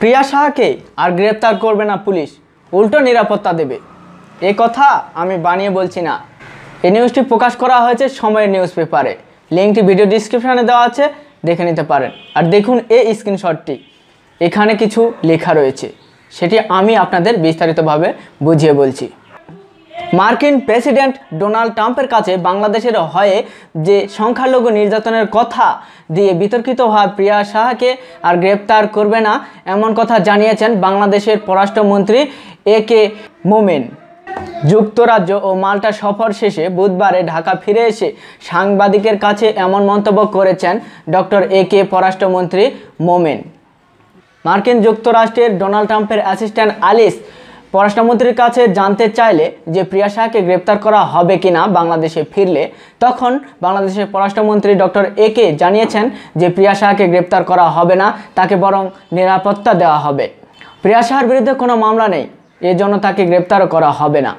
প্রিয়া শাহকে আর গ্রেপ্তার করবে না পুলিশ উল্টো নিরাপত্তা দেবে এ কথা আমি বানিয়ে বলছি না এই নিউজটি প্রকাশ করা হয়েছে সময়ের নিউজ পেপারে লিঙ্কটি ভিডিও ডিসক্রিপশানে দেওয়া আছে দেখে নিতে পারেন আর দেখুন এই স্ক্রিনশটটি এখানে কিছু লেখা রয়েছে সেটি আমি আপনাদের বিস্তারিতভাবে বুঝিয়ে বলছি মার্কিন প্রেসিডেন্ট ডোনাল্ড ট্রাম্পের কাছে বাংলাদেশের হয়ে যে সংখ্যালঘু নির্যাতনের কথা দিয়ে বিতর্কিত হওয়া প্রিয়া শাহকে আর গ্রেপ্তার করবে না এমন কথা জানিয়েছেন বাংলাদেশের পররাষ্ট্রমন্ত্রী এ কে মোমেন যুক্তরাজ্য ও মাল্টা সফর শেষে বুধবারে ঢাকা ফিরে এসে সাংবাদিকের কাছে এমন মন্তব্য করেছেন ডক্টর এ কে পররাষ্ট্রমন্ত্রী মোমেন মার্কিন যুক্তরাষ্ট্রের ডোনাল্ড ট্রাম্পের অ্যাসিস্ট্যান্ট আলিস পররাষ্ট্রমন্ত্রীর কাছে জানতে চাইলে যে প্রিয়া শাহকে গ্রেপ্তার করা হবে কিনা বাংলাদেশে ফিরলে তখন বাংলাদেশের পররাষ্ট্রমন্ত্রী ডক্টর এ কে জানিয়েছেন যে প্রিয়া শাহকে গ্রেপ্তার করা হবে না তাকে বরং নিরাপত্তা দেওয়া হবে প্রিয়া শাহর বিরুদ্ধে কোনো মামলা নেই এজন্য তাকে গ্রেপ্তারও করা হবে না